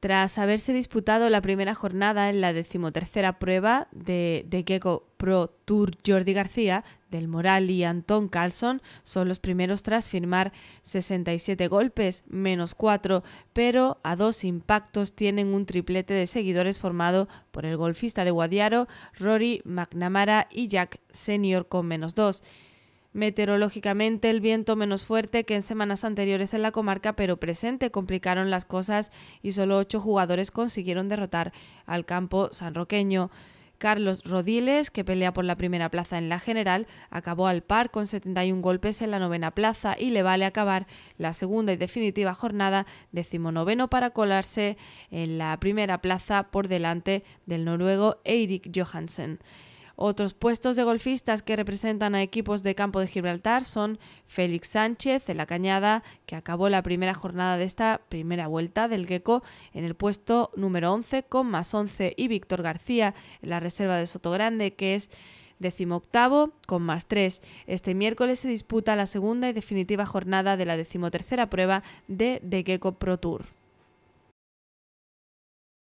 Tras haberse disputado la primera jornada en la decimotercera prueba de, de Gecko Pro Tour Jordi García, Del Moral y Antón Carlson son los primeros tras firmar 67 golpes menos cuatro, pero a dos impactos tienen un triplete de seguidores formado por el golfista de Guadiaro, Rory McNamara y Jack Senior con menos dos. Meteorológicamente, el viento menos fuerte que en semanas anteriores en la comarca, pero presente, complicaron las cosas y solo ocho jugadores consiguieron derrotar al campo sanroqueño. Carlos Rodiles, que pelea por la primera plaza en la general, acabó al par con 71 golpes en la novena plaza y le vale acabar la segunda y definitiva jornada decimonoveno para colarse en la primera plaza por delante del noruego Eirik Johansen. Otros puestos de golfistas que representan a equipos de campo de Gibraltar son Félix Sánchez de la Cañada, que acabó la primera jornada de esta primera vuelta del Gecko en el puesto número 11 con más 11 y Víctor García en la reserva de Sotogrande, que es decimoctavo con más tres. Este miércoles se disputa la segunda y definitiva jornada de la decimotercera prueba de The Gecko Pro Tour.